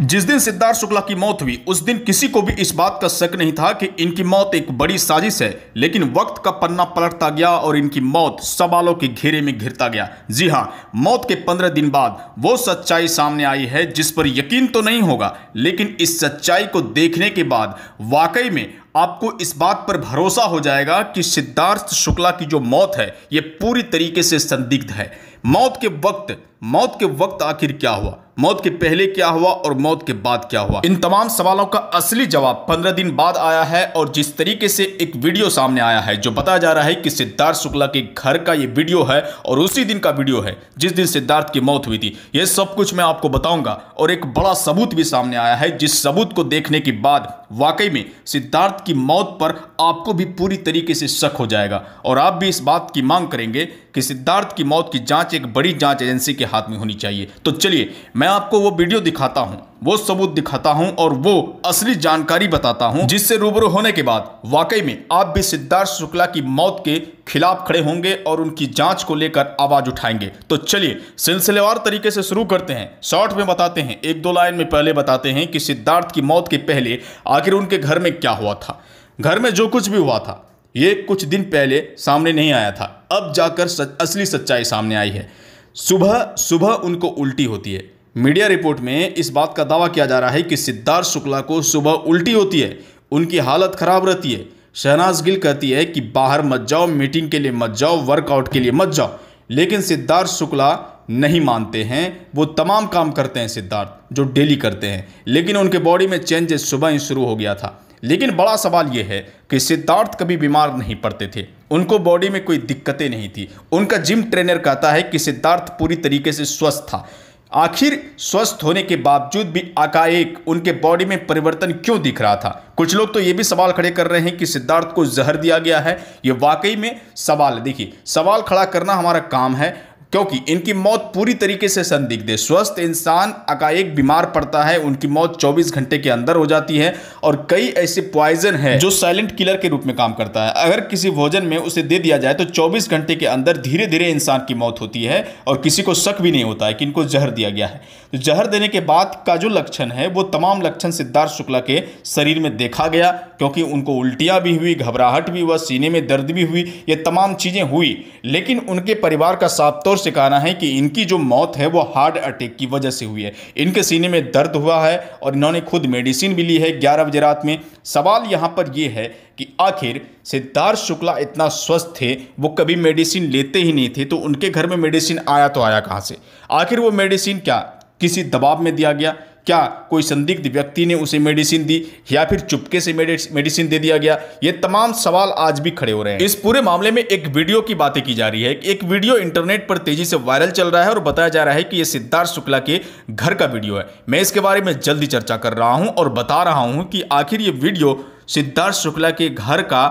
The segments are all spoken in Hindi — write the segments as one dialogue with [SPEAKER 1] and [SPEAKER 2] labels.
[SPEAKER 1] जिस दिन सिद्धार्थ शुक्ला की मौत हुई उस दिन किसी को भी इस बात का शक नहीं था कि इनकी मौत एक बड़ी साजिश है लेकिन वक्त का पन्ना पलटता गया और इनकी मौत सवालों के घेरे में घिरता गया जी हाँ मौत के पंद्रह दिन बाद वो सच्चाई सामने आई है जिस पर यकीन तो नहीं होगा लेकिन इस सच्चाई को देखने के बाद वाकई में आपको इस बात पर भरोसा हो जाएगा कि सिद्धार्थ शुक्ला की जो मौत है ये पूरी तरीके से संदिग्ध है मौत के वक्त मौत के वक्त आखिर क्या हुआ मौत के पहले क्या हुआ और मौत के बाद क्या हुआ इन तमाम सवालों का असली जवाब पंद्रह दिन बाद आया है और जिस तरीके से एक वीडियो सामने आया है जो बताया जा रहा है कि सिद्धार्थ शुक्ला के घर का ये वीडियो है और उसी दिन का वीडियो है जिस दिन सिद्धार्थ की मौत हुई थी यह सब कुछ मैं आपको बताऊंगा और एक बड़ा सबूत भी सामने आया है जिस सबूत को देखने के बाद वाकई में सिद्धार्थ की मौत पर आपको भी पूरी तरीके से शक हो जाएगा और आप भी इस बात की मांग करेंगे कि सिद्धार्थ की मौत की जांच एक बड़ी जांच एजेंसी के हाथ में होनी चाहिए तो चलिए मैं आपको वो वीडियो दिखाता हूँ वो सबूत दिखाता हूँ और वो असली जानकारी बताता हूँ जिससे रूबरू होने के बाद वाकई में आप भी सिद्धार्थ शुक्ला की मौत के खिलाफ खड़े होंगे और उनकी जांच को लेकर आवाज उठाएंगे तो चलिए सिलसिलेवार तरीके से शुरू करते हैं शॉर्ट में बताते हैं एक दो लाइन में पहले बताते हैं कि सिद्धार्थ की मौत के पहले आखिर उनके घर में क्या हुआ था घर में जो कुछ भी हुआ था ये कुछ दिन पहले सामने नहीं आया था अब जाकर सच, असली सच्चाई सामने आई है सुबह सुबह उनको उल्टी होती है मीडिया रिपोर्ट में इस बात का दावा किया जा रहा है कि सिद्धार्थ शुक्ला को सुबह उल्टी होती है उनकी हालत खराब रहती है शहनाज गिल कहती है कि बाहर मत जाओ मीटिंग के लिए मत जाओ वर्कआउट के लिए मत जाओ लेकिन सिद्धार्थ शुक्ला नहीं मानते हैं वो तमाम काम करते हैं सिद्धार्थ जो डेली करते हैं लेकिन उनके बॉडी में चेंजेस सुबह ही शुरू हो गया था लेकिन बड़ा सवाल ये है कि सिद्धार्थ कभी बीमार नहीं पड़ते थे उनको बॉडी में कोई दिक्कतें नहीं थी उनका जिम ट्रेनर कहता है कि सिद्धार्थ पूरी तरीके से स्वस्थ था आखिर स्वस्थ होने के बावजूद भी आकाएक उनके बॉडी में परिवर्तन क्यों दिख रहा था कुछ लोग तो ये भी सवाल खड़े कर रहे हैं कि सिद्धार्थ को जहर दिया गया है ये वाकई में सवाल देखिए सवाल खड़ा करना हमारा काम है क्योंकि इनकी मौत पूरी तरीके से संदिग्ध है स्वस्थ इंसान अकाएक बीमार पड़ता है उनकी मौत 24 घंटे के अंदर हो जाती है और कई ऐसे पॉइजन है जो साइलेंट किलर के रूप में काम करता है अगर किसी भोजन में उसे दे दिया जाए तो 24 घंटे के अंदर धीरे धीरे इंसान की मौत होती है और किसी को शक भी नहीं होता है कि इनको जहर दिया गया है तो जहर देने के बाद का जो लक्षण है वो तमाम लक्षण सिद्धार्थ शुक्ला के शरीर में देखा गया क्योंकि उनको उल्टियाँ भी हुई घबराहट भी हुआ सीने में दर्द भी हुई ये तमाम चीज़ें हुई लेकिन उनके परिवार का साफ तौर से कहना है कि इनकी जो मौत है वो हार्ट अटैक की वजह से हुई है इनके सीने में दर्द हुआ है और इन्होंने खुद मेडिसिन भी ली है ग्यारह बजे रात में सवाल यहाँ पर ये है कि आखिर सिद्धार्थ शुक्ला इतना स्वस्थ थे वो कभी मेडिसिन लेते ही नहीं थे तो उनके घर में मेडिसिन आया तो आया कहाँ से आखिर वो मेडिसिन क्या किसी दबाव में दिया गया क्या कोई संदिग्ध व्यक्ति ने उसे मेडिसिन दी या फिर चुपके से मेडिसिन दे दिया गया ये तमाम सवाल आज भी खड़े हो रहे हैं इस पूरे मामले में एक वीडियो की बातें की जा रही है एक वीडियो इंटरनेट पर तेजी से वायरल चल रहा है और बताया जा रहा है कि यह सिद्धार्थ शुक्ला के घर का वीडियो है मैं इसके बारे में जल्दी चर्चा कर रहा हूँ और बता रहा हूँ कि आखिर ये वीडियो सिद्धार्थ शुक्ला के घर का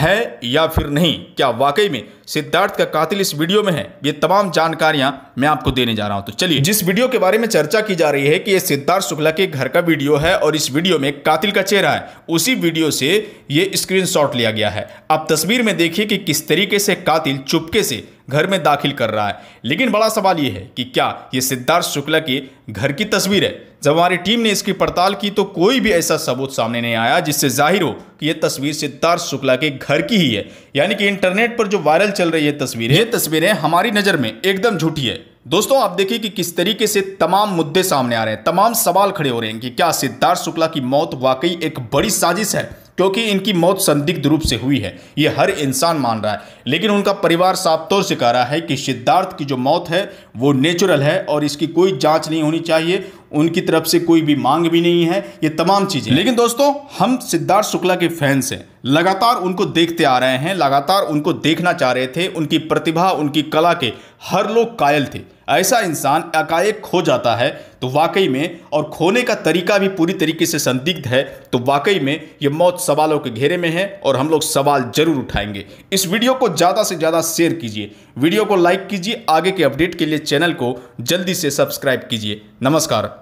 [SPEAKER 1] है या फिर नहीं क्या वाकई में सिद्धार्थ का कातिल इस वीडियो में है ये तमाम जानकारियां मैं आपको देने जा रहा हूं तो चलिए जिस वीडियो के बारे में चर्चा की जा रही है कि ये सिद्धार्थ शुक्ला के घर का वीडियो है और इस वीडियो में कातिल का चेहरा है उसी वीडियो से ये स्क्रीनशॉट लिया गया है आप तस्वीर में देखिए कि किस तरीके से कातिल चुपके से घर में दाखिल कर रहा है लेकिन बड़ा सवाल ये है कि क्या ये सिद्धार्थ शुक्ला के घर की तस्वीर है जब हमारी टीम ने इसकी पड़ताल की तो कोई भी ऐसा सबूत सामने नहीं आया जिससे जाहिर हो कि यह तस्वीर सिद्धार्थ शुक्ला के घर की ही है यानी कि इंटरनेट पर जो वायरल चल रही है तस्वीर ये तस्वीरें हमारी नज़र में एकदम झूठी है दोस्तों आप देखिए कि किस तरीके से तमाम मुद्दे सामने आ रहे हैं तमाम सवाल खड़े हो रहे हैं कि क्या सिद्धार्थ शुक्ला की मौत वाकई एक बड़ी साजिश है क्योंकि इनकी मौत संदिग्ध रूप से हुई है ये हर इंसान मान रहा है लेकिन उनका परिवार साफ तौर से कह रहा है कि सिद्धार्थ की जो मौत है वो नेचुरल है और इसकी कोई जांच नहीं होनी चाहिए उनकी तरफ से कोई भी मांग भी नहीं है ये तमाम चीज़ें लेकिन दोस्तों हम सिद्धार्थ शुक्ला के फैंस हैं लगातार उनको देखते आ रहे हैं लगातार उनको देखना चाह रहे थे उनकी प्रतिभा उनकी कला के हर लोग कायल थे ऐसा इंसान एकाएक खो जाता है तो वाकई में और खोने का तरीका भी पूरी तरीके से संदिग्ध है तो वाकई में ये मौत सवालों के घेरे में है और हम लोग सवाल जरूर उठाएंगे इस वीडियो को ज़्यादा से ज़्यादा शेयर कीजिए वीडियो को लाइक कीजिए आगे के अपडेट के लिए चैनल को जल्दी से सब्सक्राइब कीजिए नमस्कार